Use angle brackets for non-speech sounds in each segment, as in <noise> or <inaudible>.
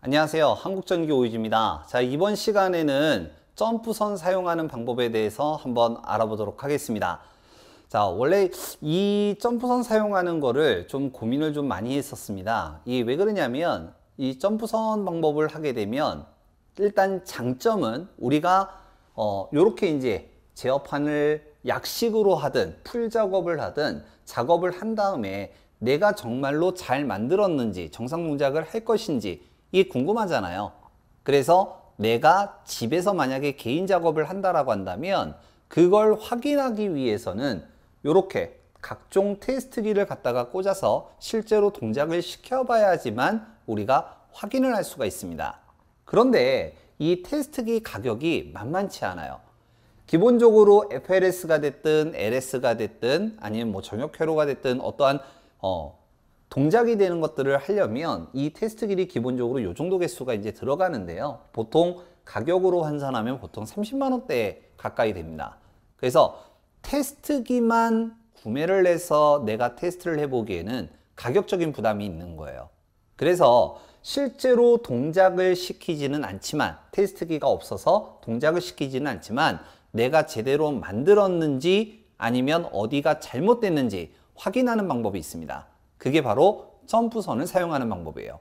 안녕하세요. 한국전기 오이지입니다. 자, 이번 시간에는 점프선 사용하는 방법에 대해서 한번 알아보도록 하겠습니다. 자, 원래 이 점프선 사용하는 거를 좀 고민을 좀 많이 했었습니다. 이 왜 그러냐면 이 점프선 방법을 하게 되면 일단 장점은 우리가 어, 요렇게 이제 제어판을 약식으로 하든 풀 작업을 하든 작업을 한 다음에 내가 정말로 잘 만들었는지 정상 동작을 할 것인지 이게 궁금하잖아요. 그래서 내가 집에서 만약에 개인 작업을 한다라고 한다면 그걸 확인하기 위해서는 요렇게 각종 테스트기를 갖다가 꽂아서 실제로 동작을 시켜봐야지만 우리가 확인을 할 수가 있습니다. 그런데 이 테스트기 가격이 만만치 않아요. 기본적으로 FLS가 됐든 LS가 됐든 아니면 뭐 전역 회로가 됐든 어떠한 어, 동작이 되는 것들을 하려면 이 테스트 기이 기본적으로 이 정도 개수가 이제 들어가는데요. 보통 가격으로 환산하면 보통 30만 원대 가까이 됩니다. 그래서 테스트기만 구매를 해서 내가 테스트를 해보기에는 가격적인 부담이 있는 거예요. 그래서 실제로 동작을 시키지는 않지만 테스트기가 없어서 동작을 시키지는 않지만 내가 제대로 만들었는지 아니면 어디가 잘못됐는지 확인하는 방법이 있습니다. 그게 바로 점프선을 사용하는 방법이에요.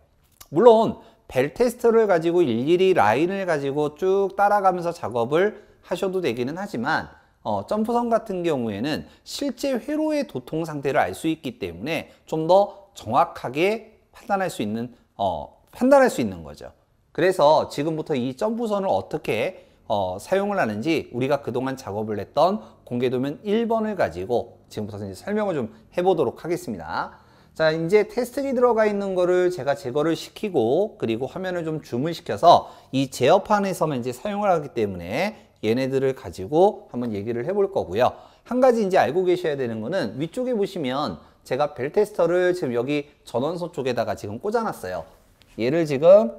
물론 벨 테스트를 가지고 일일이 라인을 가지고 쭉 따라가면서 작업을 하셔도 되기는 하지만 어, 점프선 같은 경우에는 실제 회로의 도통 상태를 알 수 있기 때문에 좀 더 정확하게 판단할 수 있는 어, 판단할 수 있는 거죠. 그래서 지금부터 이 점프선을 어떻게 어, 사용을 하는지 우리가 그동안 작업을 했던 공개도면 1번을 가지고 지금부터 이제 설명을 좀 해보도록 하겠습니다. 자 이제 테스트기 들어가 있는 거를 제가 제거를 시키고 그리고 화면을 좀 줌을 시켜서 이 제어판에서만 이제 사용을 하기 때문에 얘네들을 가지고 한번 얘기를 해 볼 거고요. 한 가지 이제 알고 계셔야 되는 거는 위쪽에 보시면 제가 벨 테스터를 지금 여기 전원소 쪽에다가 지금 꽂아놨어요. 얘를 지금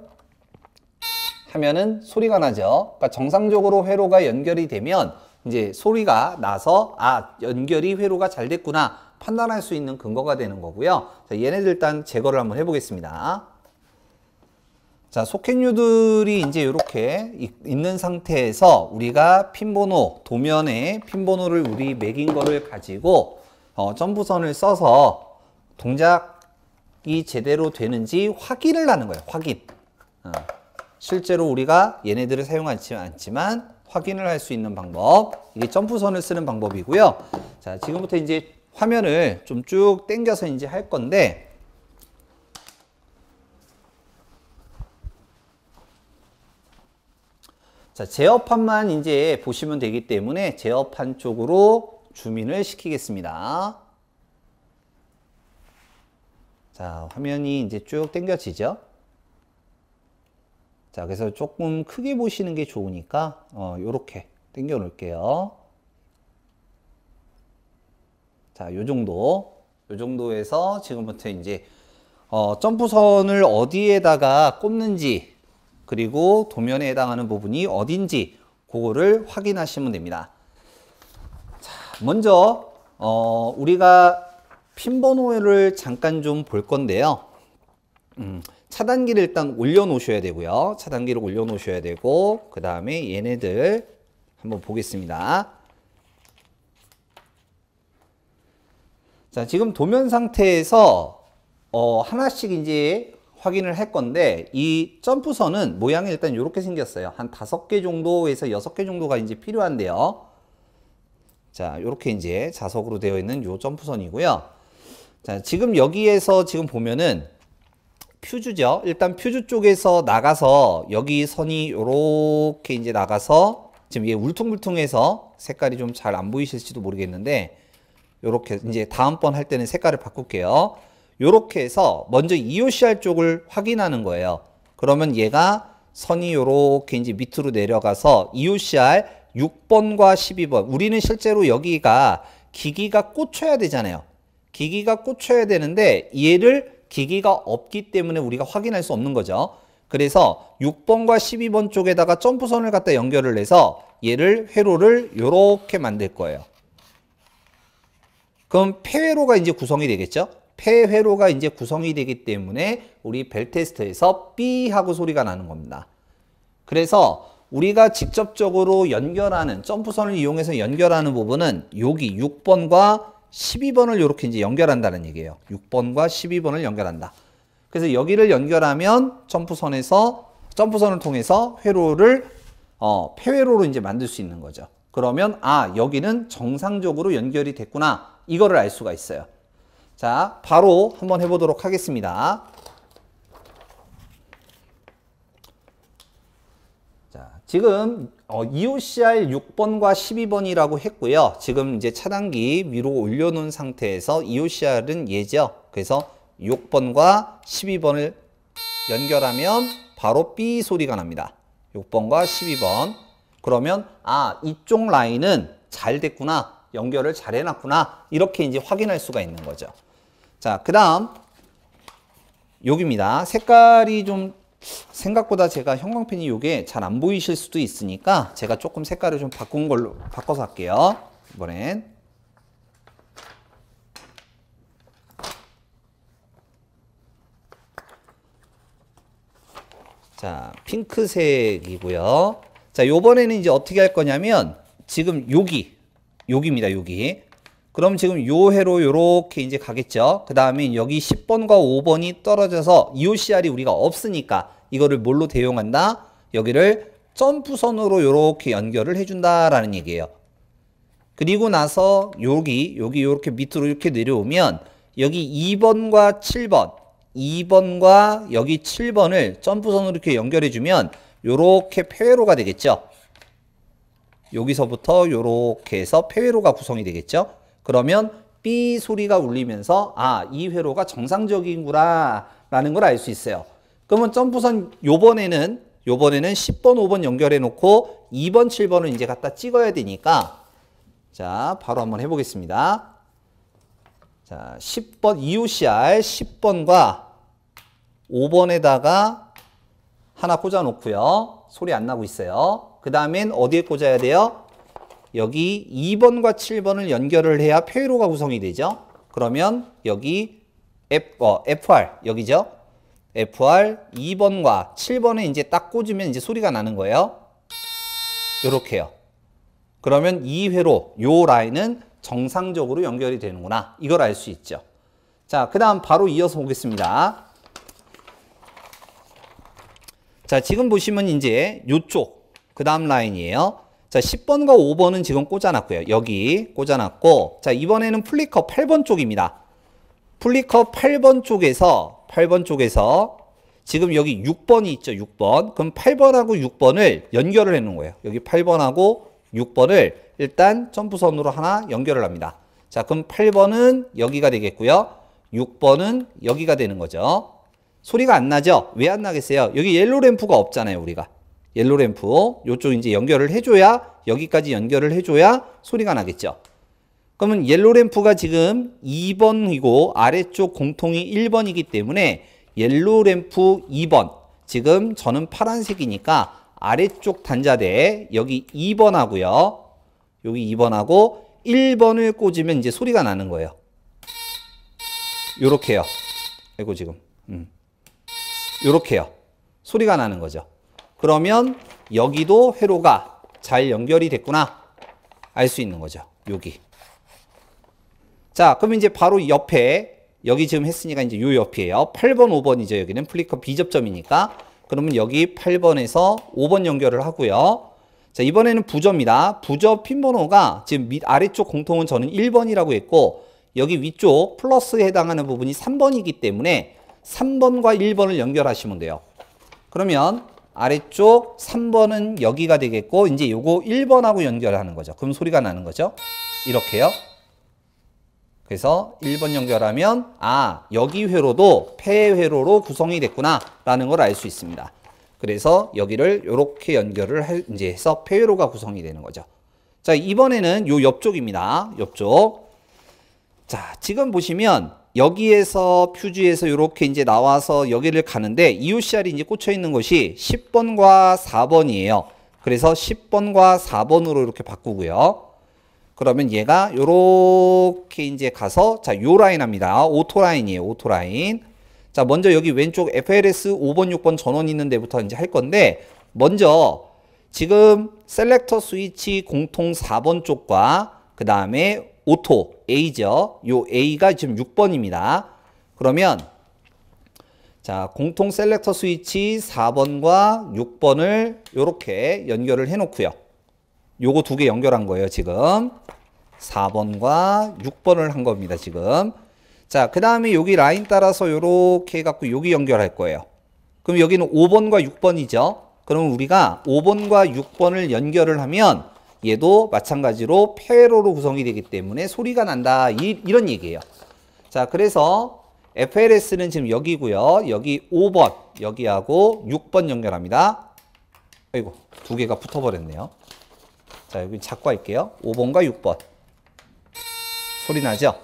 하면은 소리가 나죠. 그러니까 정상적으로 회로가 연결이 되면 이제 소리가 나서 아 연결이 회로가 잘 됐구나 판단할 수 있는 근거가 되는 거고요. 자, 얘네들 일단 제거를 한번 해보겠습니다. 자, 소켓류들이 이제 이렇게 있는 상태에서 우리가 핀번호, 도면에 핀번호를 우리 매긴 거를 가지고 어, 점프선을 써서 동작이 제대로 되는지 확인을 하는 거예요. 확인. 어, 실제로 우리가 얘네들을 사용하지 않지만 확인을 할 수 있는 방법. 이게 점프선을 쓰는 방법이고요. 자, 지금부터 이제 화면을 좀 쭉 당겨서 이제 할 건데 자, 제어판만 이제 보시면 되기 때문에 제어판 쪽으로 주민을 시키겠습니다. 자, 화면이 이제 쭉 당겨지죠? 자, 그래서 조금 크게 보시는 게 좋으니까, 어, 요렇게 당겨 놓을게요. 자, 요 정도. 요 정도에서 지금부터 이제, 어, 점프선을 어디에다가 꼽는지, 그리고 도면에 해당하는 부분이 어딘지, 그거를 확인하시면 됩니다. 먼저 어, 우리가 핀 번호를 잠깐 좀 볼 건데요. 음, 차단기를 일단 올려놓으셔야 되고요. 차단기를 올려놓으셔야 되고 그 다음에 얘네들 한번 보겠습니다. 자 지금 도면 상태에서 어, 하나씩 이제 확인을 할 건데 이 점프선은 모양이 일단 이렇게 생겼어요. 한 다섯 개 정도에서 여섯 개 정도가 이제 필요한데요. 자, 요렇게 이제 자석으로 되어 있는 요 점프선이고요. 자, 지금 여기에서 지금 보면은 퓨즈죠. 일단 퓨즈 쪽에서 나가서 여기 선이 요렇게 이제 나가서 지금 이게 울퉁불퉁해서 색깔이 좀 잘 안 보이실지도 모르겠는데 요렇게 이제 다음번 할 때는 색깔을 바꿀게요. 요렇게 해서 먼저 EOCR 쪽을 확인하는 거예요. 그러면 얘가 선이 요렇게 이제 밑으로 내려가서 EOCR 6번과 12번. 우리는 실제로 여기가 기기가 꽂혀야 되잖아요. 기기가 꽂혀야 되는데 얘를 기기가 없기 때문에 우리가 확인할 수 없는 거죠. 그래서 6번과 12번 쪽에다가 점프선을 갖다 연결을 해서 얘를 회로를 이렇게 만들 거예요. 그럼 폐회로가 이제 구성이 되겠죠? 폐회로가 이제 구성이 되기 때문에 우리 벨 테스트에서 B 하고 소리가 나는 겁니다. 그래서 우리가 직접적으로 연결하는 점프선을 이용해서 연결하는 부분은 여기 6번과 12번을 이렇게 이제 연결한다는 얘기예요. 6번과 12번을 연결한다. 그래서 여기를 연결하면 점프선에서 점프선을 통해서 회로를 어, 폐회로로 이제 만들 수 있는 거죠. 그러면 아 여기는 정상적으로 연결이 됐구나 이거를 알 수가 있어요. 자 바로 한번 해보도록 하겠습니다. 지금 어, EOCR 6번과 12번이라고 했고요. 지금 이제 차단기 위로 올려놓은 상태에서 EOCR은 예죠. 그래서 6번과 12번을 연결하면 바로 B 소리가 납니다. 6번과 12번. 그러면 아 이쪽 라인은 잘 됐구나. 연결을 잘 해놨구나. 이렇게 이제 확인할 수가 있는 거죠. 자, 그 다음 여기입니다. 색깔이 좀 생각보다 제가 형광펜이 이게 잘 안 보이실 수도 있으니까 제가 조금 색깔을 좀 바꾼 걸로 바꿔서 할게요. 이번엔 자 핑크색이고요. 자 요번에는 이제 어떻게 할 거냐면 지금 여기 여기입니다. 여기 그럼 지금 요 회로 요렇게 이제 가겠죠. 그 다음에 여기 10번과 5번이 떨어져서 EOCR이 우리가 없으니까 이거를 뭘로 대용한다? 여기를 점프선으로 요렇게 연결을 해준다라는 얘기예요. 그리고 나서 여기 여기 요렇게 밑으로 이렇게 내려오면 여기 2번과 7번 2번과 여기 7번을 점프선으로 이렇게 연결해주면 요렇게 폐회로가 되겠죠. 여기서부터 요렇게 해서 폐회로가 구성이 되겠죠. 그러면 B 소리가 울리면서 아, 이 회로가 정상적인구나 라는 걸 알 수 있어요. 그러면 점프선 요번에는 요번에는 10번, 5번 연결해 놓고 2번, 7번을 이제 갖다 찍어야 되니까 자, 바로 한번 해 보겠습니다. 자, 10번 EOCR 10번과 5번에다가 하나 꽂아 놓고요. 소리 안 나고 있어요. 그 다음엔 어디에 꽂아야 돼요? 여기 2번과 7번을 연결을 해야 회로가 구성이 되죠. 그러면 여기 F, 어, FR 여기죠. FR 2번과 7번에 이제 딱 꽂으면 이제 소리가 나는 거예요. 요렇게요. 그러면 이 회로 요 라인은 정상적으로 연결이 되는구나. 이걸 알 수 있죠. 자, 그 다음 바로 이어서 보겠습니다. 자, 지금 보시면 이제 요쪽 그 다음 라인이에요. 자, 10번과 5번은 지금 꽂아놨고요. 여기 꽂아놨고 자, 이번에는 플리커 8번 쪽입니다. 플리커 8번 쪽에서 8번 쪽에서 지금 여기 6번이 있죠. 6번. 그럼 8번하고 6번을 연결을 해 놓은 거예요. 여기 8번하고 6번을 일단 점프선으로 하나 연결을 합니다. 자, 그럼 8번은 여기가 되겠고요. 6번은 여기가 되는 거죠. 소리가 안 나죠? 왜 안 나겠어요? 여기 옐로 램프가 없잖아요, 우리가. 옐로 램프 요쪽 이제 연결을 해줘야 여기까지 연결을 해줘야 소리가 나겠죠. 그러면 옐로 램프가 지금 2번이고 아래쪽 공통이 1번이기 때문에 옐로 램프 2번 지금 저는 파란색이니까 아래쪽 단자대 여기 2번 하고요. 여기 2번 하고 1번을 꽂으면 이제 소리가 나는 거예요. 요렇게요. 이거 지금. 음. 요렇게요. 소리가 나는 거죠. 그러면 여기도 회로가 잘 연결이 됐구나 알 수 있는 거죠. 여기. 자, 그럼 이제 바로 옆에 여기 지금 했으니까 이제 요 옆이에요. 8번, 5번이죠. 여기는 플리커 비접점이니까. 그러면 여기 8번에서 5번 연결을 하고요. 자, 이번에는 부저입니다. 부저 핀번호가 지금 밑 아래쪽 공통은 저는 1번이라고 했고 여기 위쪽 플러스에 해당하는 부분이 3번이기 때문에 3번과 1번을 연결하시면 돼요. 그러면 아래쪽 3번은 여기가 되겠고 이제 요거 1번하고 연결하는 거죠. 그럼 소리가 나는 거죠. 이렇게요. 그래서 1번 연결하면 아 여기 회로도 폐 회로로 구성이 됐구나 라는 걸 알 수 있습니다. 그래서 여기를 이렇게 연결을 해, 이제 해서 폐 회로가 구성이 되는 거죠. 자 이번에는 요 옆쪽입니다. 옆쪽. 자 지금 보시면 여기에서 퓨즈에서 이렇게 이제 나와서 여기를 가는데 EOCR이 이제 꽂혀 있는 것이 10번과 4번이에요. 그래서 10번과 4번으로 이렇게 바꾸고요. 그러면 얘가 이렇게 이제 가서 자, 요 라인 합니다. 오토 라인이에요. 오토 라인. 자, 먼저 여기 왼쪽 FLS 5번, 6번 전원 있는 데부터 이제 할 건데 먼저 지금 셀렉터 스위치 공통 4번 쪽과 그 다음에 오토 A죠. 요 A가 지금 6번입니다. 그러면 자, 공통 셀렉터 스위치 4번과 6번을 이렇게 연결을 해 놓고요. 요거 두 개 연결한 거예요, 지금. 4번과 6번을 한 겁니다, 지금. 자, 그다음에 여기 라인 따라서 요렇게 해 갖고 여기 연결할 거예요. 그럼 여기는 5번과 6번이죠. 그럼 우리가 5번과 6번을 연결을 하면 얘도 마찬가지로 폐로로 구성이 되기 때문에 소리가 난다 이, 런 얘기예요. 자 그래서 FLS는 지금 여기고요. 여기 5번 여기하고 6번 연결합니다. 아이고 두 개가 붙어버렸네요. 자 여기 작고 할게요. 5번과 6번 소리 나죠?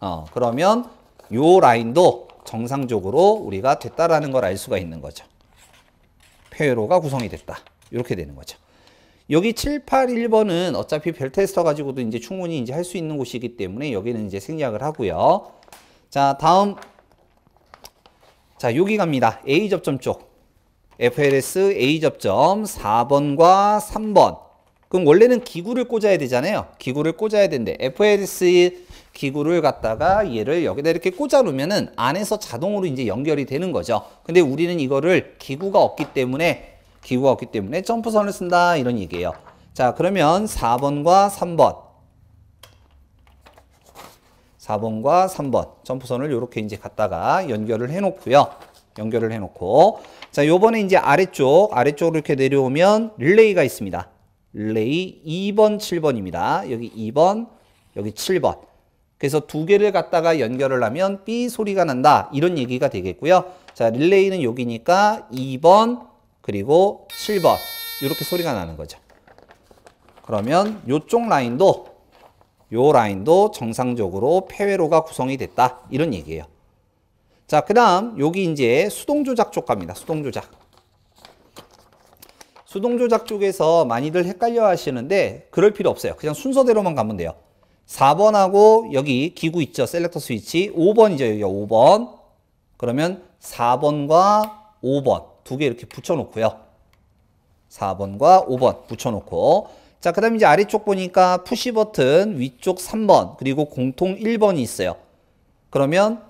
어 그러면 요 라인도 정상적으로 우리가 됐다라는 걸 알 수가 있는 거죠. 폐로가 구성이 됐다. 이렇게 되는 거죠. 여기 7, 8, 1번은 어차피 별 테스터 가지고도 이제 충분히 이제 할 수 있는 곳이기 때문에 여기는 이제 생략을 하고요. 자, 다음. 자, 여기 갑니다. A 접점 쪽. FLS A 접점 4번과 3번. 그럼 원래는 기구를 꽂아야 되잖아요. 기구를 꽂아야 되는데 FLS 기구를 갖다가 얘를 여기다 이렇게 꽂아 놓으면은 안에서 자동으로 이제 연결이 되는 거죠. 근데 우리는 이거를 기구가 없기 때문에 기구가 없기 때문에 점프선을 쓴다 이런 얘기예요. 자 그러면 4번과 3번 4번과 3번 점프선을 이렇게 이제 갖다가 연결을 해 놓고요. 연결을 해 놓고 자 요번에 이제 아래쪽 아래쪽으로 이렇게 내려오면 릴레이가 있습니다. 릴레이 2번 7번입니다. 여기 2번 여기 7번 그래서 두 개를 갖다가 연결을 하면 삐 소리가 난다 이런 얘기가 되겠고요. 자 릴레이는 여기니까 2번 그리고 7번 이렇게 소리가 나는 거죠. 그러면 이쪽 라인도 요 라인도 정상적으로 폐회로가 구성이 됐다 이런 얘기예요. 자, 그 다음 여기 이제 수동조작 쪽 갑니다. 수동조작. 수동조작 쪽에서 많이들 헷갈려 하시는데 그럴 필요 없어요. 그냥 순서대로만 가면 돼요. 4번하고 여기 기구 있죠. 셀렉터 스위치. 5번이죠. 여기 5번. 그러면 4번과 5번. 두개 이렇게 붙여놓고요. 4번과 5번 붙여놓고 자, 그 다음에 이제 아래쪽 보니까 푸시 버튼 위쪽 3번 그리고 공통 1번이 있어요. 그러면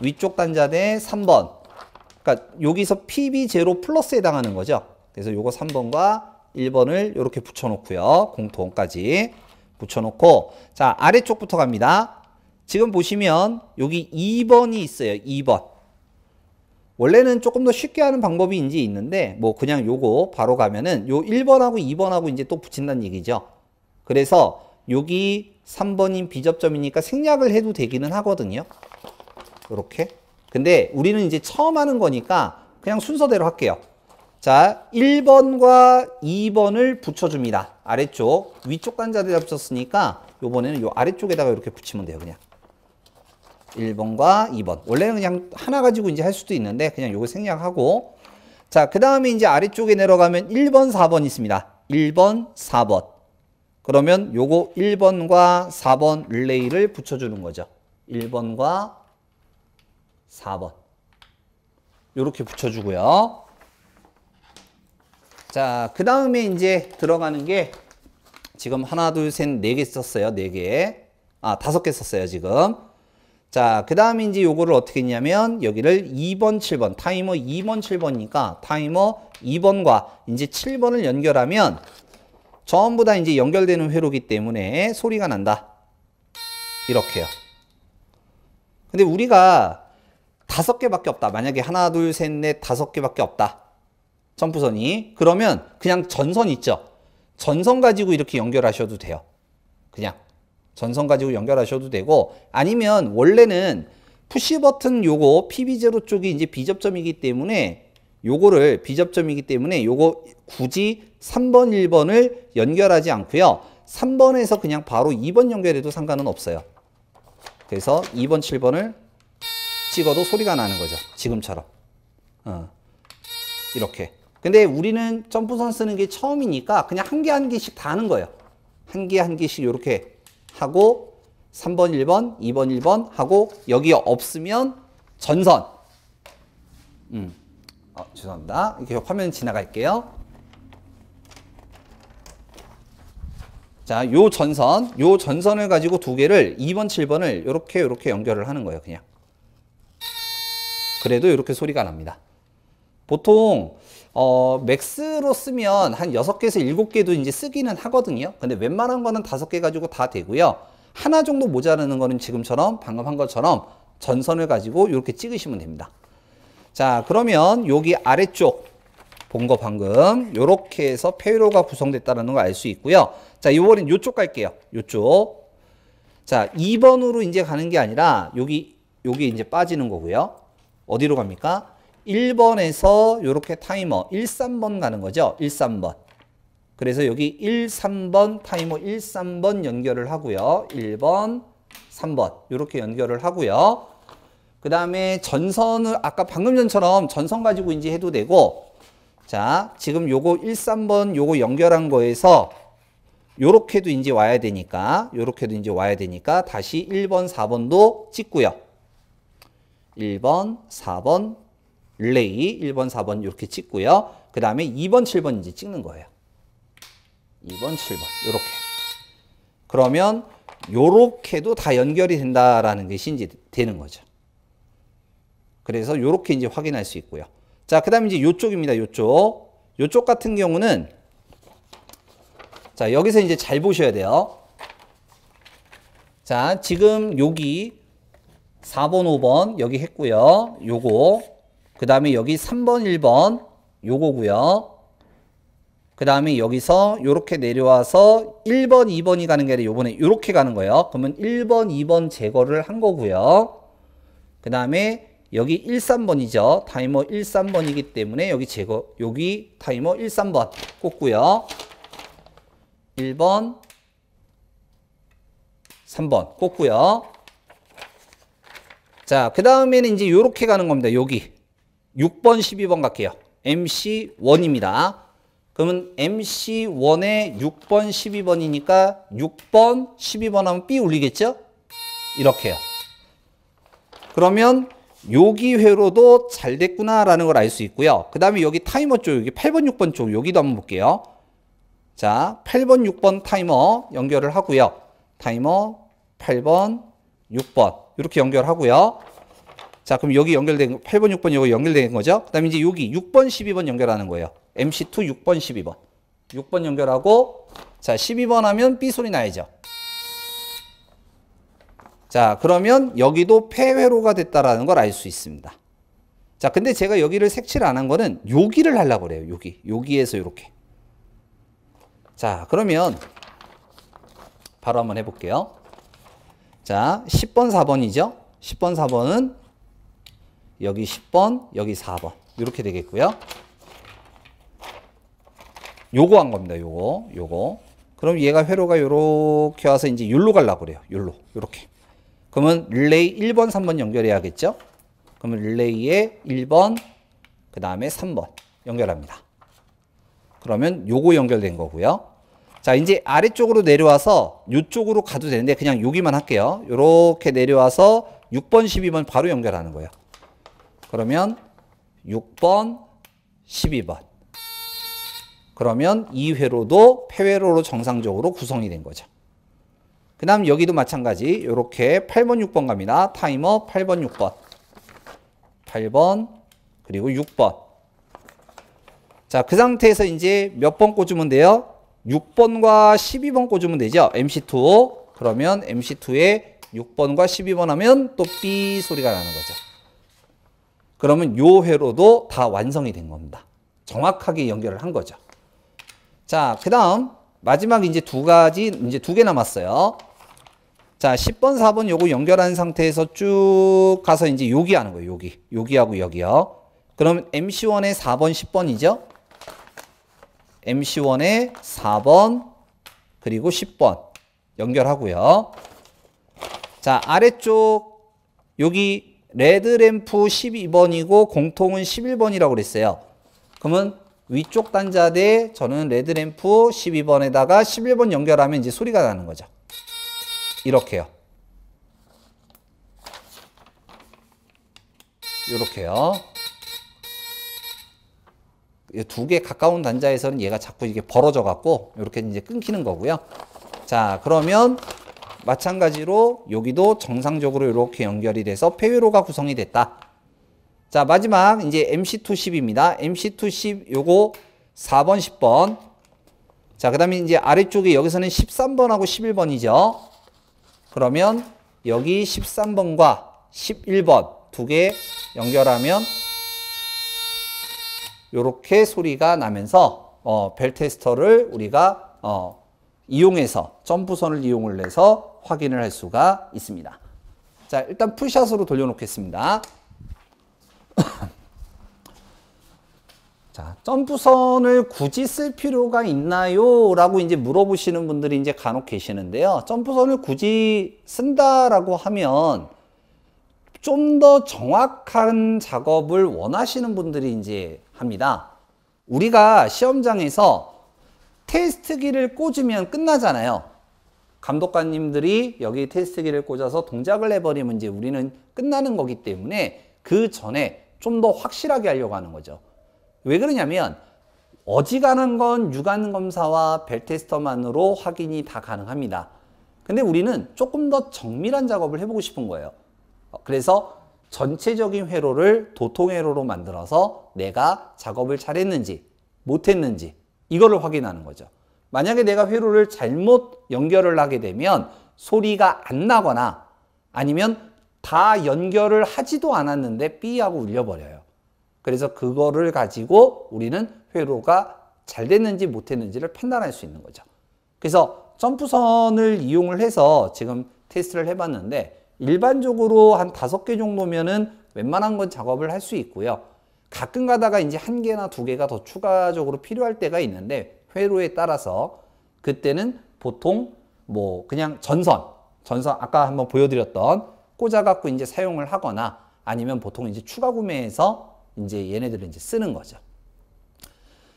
위쪽 단자대 3번 그러니까 여기서 PB0 플러스에 해당하는 거죠. 그래서 요거 3번과 1번을 이렇게 붙여놓고요. 공통까지 붙여놓고 자 아래쪽부터 갑니다. 지금 보시면 여기 2번이 있어요. 2번. 원래는 조금 더 쉽게 하는 방법이 인지 있는데 뭐 그냥 요거 바로 가면은 요 1번하고 2번하고 이제 또 붙인다는 얘기죠. 그래서 여기 3번인 비접점이니까 생략을 해도 되기는 하거든요. 이렇게 근데 우리는 이제 처음 하는 거니까 그냥 순서대로 할게요. 자, 1번과 2번을 붙여줍니다. 아래쪽, 위쪽 단자들 붙였으니까 요번에는 요 아래쪽에다가 이렇게 붙이면 돼요, 그냥. 1번과 2번. 원래는 그냥 하나 가지고 이제 할 수도 있는데 그냥 요거 생략하고 자, 그다음에 이제 아래쪽에 내려가면 1번, 4번 있습니다. 1번, 4번. 그러면 요거 1번과 4번 릴레이를 붙여 주는 거죠. 1번과 4번. 요렇게 붙여 주고요. 자, 그다음에 이제 들어가는 게 지금 하나, 둘, 셋, 네 개 썼어요. 네 개. 아, 다섯 개 썼어요, 지금. 자, 그 다음에 이제 요거를 어떻게 했냐면 여기를 2번, 7번, 타이머 2번, 7번이니까 타이머 2번과 이제 7번을 연결하면 전부 다 이제 연결되는 회로기 때문에 소리가 난다. 이렇게요. 근데 우리가 다섯 개밖에 없다. 만약에 하나, 둘, 셋, 넷, 다섯 개밖에 없다. 점프선이. 그러면 그냥 전선 있죠. 전선 가지고 이렇게 연결하셔도 돼요. 그냥. 전선 가지고 연결하셔도 되고 아니면 원래는 푸시 버튼 요거 PB0 쪽이 이제 비접점이기 때문에 요거를 비접점이기 때문에 요거 굳이 3번 1번을 연결하지 않고요. 3번에서 그냥 바로 2번 연결해도 상관은 없어요. 그래서 2번 7번을 찍어도 소리가 나는 거죠. 지금처럼. 어. 이렇게. 근데 우리는 점프선 쓰는 게 처음이니까 그냥 한 개 한 개씩 다 하는 거예요. 한 개 한 개씩 이렇게 하고 3번 1번, 2번 1번 하고 여기 없으면 전선. 음. 어, 죄송합니다. 이렇게 화면 지나갈게요. 자, 요 전선, 요 전선을 가지고 두 개를 2번, 7번을 요렇게 요렇게 연결을 하는 거예요, 그냥. 그래도 이렇게 소리가 납니다. 보통 어, 맥스로 쓰면 한 6개에서 7개도 이제 쓰기는 하거든요. 근데 웬만한 거는 5개 가지고 다 되고요. 하나 정도 모자라는 거는 지금처럼 방금 한 것처럼 전선을 가지고 이렇게 찍으시면 됩니다. 자, 그러면 여기 아래쪽 본 거 방금 이렇게 해서 회로가 구성됐다는 걸 알 수 있고요. 자, 이번엔 이쪽 갈게요. 이쪽. 자, 2번으로 이제 가는 게 아니라 여기 여기 이제 빠지는 거고요. 어디로 갑니까? 1번에서 이렇게 타이머 1, 3번 가는 거죠. 1, 3번. 그래서 여기 1, 3번 타이머 1, 3번 연결을 하고요. 1번, 3번 이렇게 연결을 하고요. 그 다음에 전선을 아까 방금 전처럼 전선 가지고 이제 해도 되고 자 지금 요거 1, 3번 요거 연결한 거에서 요렇게도 이제 와야 되니까 요렇게도 이제 와야 되니까 다시 1번, 4번도 찍고요. 1번, 4번 릴레이 1번, 4번 이렇게 찍고요. 그 다음에 2번, 7번 이제 찍는 거예요. 2번, 7번 이렇게. 그러면 이렇게도다 연결이 된다라는 것이 이제 되는 거죠. 그래서 이렇게 이제 확인할 수 있고요. 자, 그 다음에 이제 이쪽입니다이쪽이쪽 같은 경우는 자, 여기서 이제 잘 보셔야 돼요. 자, 지금 여기 4번, 5번 여기 했고요. 요거 그 다음에 여기 3번, 1번 요거고요. 그 다음에 여기서 이렇게 내려와서 1번, 2번이 가는 게 아니라 요번에 이렇게 가는 거예요. 그러면 1번, 2번 제거를 한 거고요. 그 다음에 여기 1, 3번이죠. 타이머 1, 3번이기 때문에 여기 제거, 여기 타이머 1, 3번 꽂고요. 1번, 3번 꽂고요. 자, 그 다음에는 이제 이렇게 가는 겁니다. 여기. 6번, 12번 갈게요. MC1입니다. 그러면 MC1에 6번, 12번이니까 6번, 12번 하면 B 울리겠죠? 이렇게요. 그러면 요기회로도 잘 됐구나라는 걸 알 수 있고요. 그 다음에 여기 타이머 쪽, 여기 8번, 6번 쪽, 여기도 한번 볼게요. 자, 8번, 6번 타이머 연결을 하고요. 타이머 8번, 6번 이렇게 연결하고요. 자, 그럼 여기 연결된 8번, 6번 여기 연결된 거죠? 그다음에 이제 여기 6번, 12번 연결하는 거예요. MC2 6번, 12번. 6번 연결하고 자, 12번 하면 B 소리 나야죠. 자, 그러면 여기도 폐회로가 됐다라는 걸 알 수 있습니다. 자, 근데 제가 여기를 색칠 안 한 거는 여기를 하려고 그래요. 여기. 여기에서 이렇게. 자, 그러면 바로 한번 해 볼게요. 자, 10번 4번이죠. 10번 4번은 여기 10번, 여기 4번. 이렇게 되겠고요. 요거 한 겁니다. 요거, 요거. 그럼 얘가 회로가 요렇게 와서 이제 율로 갈라 그래요. 율로. 요렇게. 그러면 릴레이 1번, 3번 연결해야겠죠? 그러면 릴레이에 1번, 그 다음에 3번 연결합니다. 그러면 요거 연결된 거고요. 자, 이제 아래쪽으로 내려와서 요쪽으로 가도 되는데 그냥 여기만 할게요. 요렇게 내려와서 6번, 12번 바로 연결하는 거예요. 그러면 6번, 12번. 그러면 2회로도 폐회로로 정상적으로 구성이 된 거죠. 그 다음 여기도 마찬가지 이렇게 8번 6번 갑니다. 타이머 8번 6번 8번 그리고 6번 자그 상태에서 이제 몇 번 꽂으면 돼요? 6번과 12번 꽂으면 되죠. MC2 그러면 MC2에 6번과 12번 하면 또 B 소리가 나는 거죠. 그러면 요 회로도 다 완성이 된 겁니다. 정확하게 연결을 한 거죠. 자, 그 다음 마지막 이제 두 가지, 이제 두 개 남았어요. 자, 10번, 4번 요거 연결한 상태에서 쭉 가서 이제 여기 하는 거예요. 여기. 여기하고 여기요. 그럼 MC1의 4번, 10번이죠? MC1의 4번, 그리고 10번 연결하고요. 자, 아래쪽 여기 레드램프 12번이고 공통은 11번이라고 그랬어요. 그러면 위쪽 단자 대 저는 레드램프 12번에다가 11번 연결하면 이제 소리가 나는 거죠. 이렇게요. 이렇게요. 두 개 가까운 단자에서는 얘가 자꾸 이게 벌어져 갖고 이렇게 이제 끊기는 거고요. 자, 그러면 마찬가지로 여기도 정상적으로 이렇게 연결이 돼서 폐회로가 구성이 됐다. 자 마지막 이제 MC210입니다. MC210 요거 4번 10번 자그 다음에 이제 아래쪽에 여기서는 13번하고 11번이죠. 그러면 여기 13번과 11번 두 개 연결하면 요렇게 소리가 나면서 어, 벨 테스터를 우리가 어, 이용해서 점프선을 이용을 해서 확인을 할 수가 있습니다. 자, 일단 풀샷으로 돌려놓겠습니다. <coughs> 자, 점프선을 굳이 쓸 필요가 있나요? 라고 이제 물어보시는 분들이 이제 간혹 계시는데요. 점프선을 굳이 쓴다라고 하면 좀 더 정확한 작업을 원하시는 분들이 이제 합니다. 우리가 시험장에서 테스트기를 꽂으면 끝나잖아요. 감독관님들이 여기 테스트기를 꽂아서 동작을 해버리면 이제 우리는 끝나는 거기 때문에 그 전에 좀 더 확실하게 하려고 하는 거죠. 왜 그러냐면 어지간한 건 육안검사와 벨테스터만으로 확인이 다 가능합니다. 근데 우리는 조금 더 정밀한 작업을 해보고 싶은 거예요. 어, 그래서 전체적인 회로를 도통 회로로 만들어서 내가 작업을 잘했는지 못했는지 이거를 확인하는 거죠. 만약에 내가 회로를 잘못 연결을 하게 되면 소리가 안 나거나 아니면 다 연결을 하지도 않았는데 삐하고 울려버려요. 그래서 그거를 가지고 우리는 회로가 잘 됐는지 못했는지를 판단할 수 있는 거죠. 그래서 점프선을 이용을 해서 지금 테스트를 해봤는데 일반적으로 한 다섯 개 정도면은 웬만한 건 작업을 할 수 있고요. 가끔 가다가 이제 한 개나 두 개가 더 추가적으로 필요할 때가 있는데 회로에 따라서 그때는 보통 뭐 그냥 전선, 전선 아까 한번 보여드렸던 꽂아 갖고 이제 사용을 하거나 아니면 보통 이제 추가 구매해서 이제 얘네들을 이제 쓰는 거죠.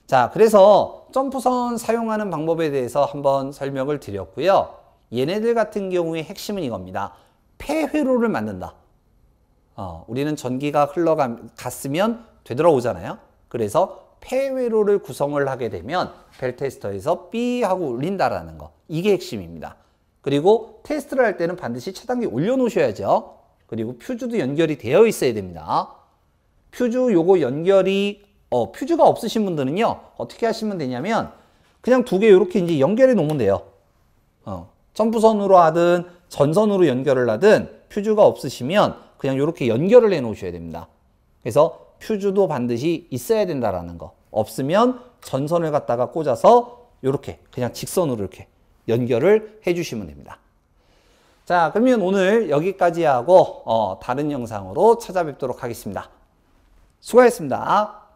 자, 그래서 점프선 사용하는 방법에 대해서 한번 설명을 드렸고요. 얘네들 같은 경우의 핵심은 이겁니다. 폐회로를 만든다. 어, 우리는 전기가 흘러갔으면 되돌아오잖아요. 그래서 폐회로를 구성을 하게 되면 벨 테스터에서 B 하고 울린다라는 거. 이게 핵심입니다. 그리고 테스트를 할 때는 반드시 차단기 올려놓으셔야죠. 그리고 퓨즈도 연결이 되어 있어야 됩니다. 퓨즈 요거 연결이 어, 퓨즈가 없으신 분들은요. 어떻게 하시면 되냐면 그냥 두개 이렇게 이제 연결해 놓으면 돼요. 어, 점프선으로 하든 전선으로 연결을 하든 퓨즈가 없으시면 그냥 이렇게 연결을 해 놓으셔야 됩니다. 그래서 퓨즈도 반드시 있어야 된다라는 거. 없으면 전선을 갖다가 꽂아서 이렇게 그냥 직선으로 이렇게 연결을 해주시면 됩니다. 자 그러면 오늘 여기까지 하고 어, 다른 영상으로 찾아뵙도록 하겠습니다. 수고하셨습니다.